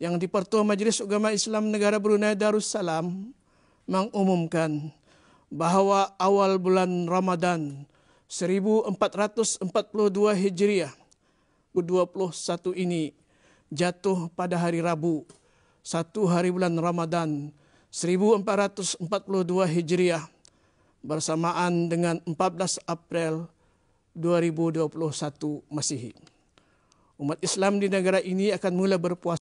yang di Pertua Majlis Agama Islam Negara Brunei Darussalam mengumumkan bahawa awal bulan Ramadan 1442 Hijriah ke-21 ini jatuh pada hari Rabu, satu hari bulan Ramadan 1442 Hijriah bersamaan dengan 14 April 2021 Masihi. Umat Islam di negara ini akan mula berpuasa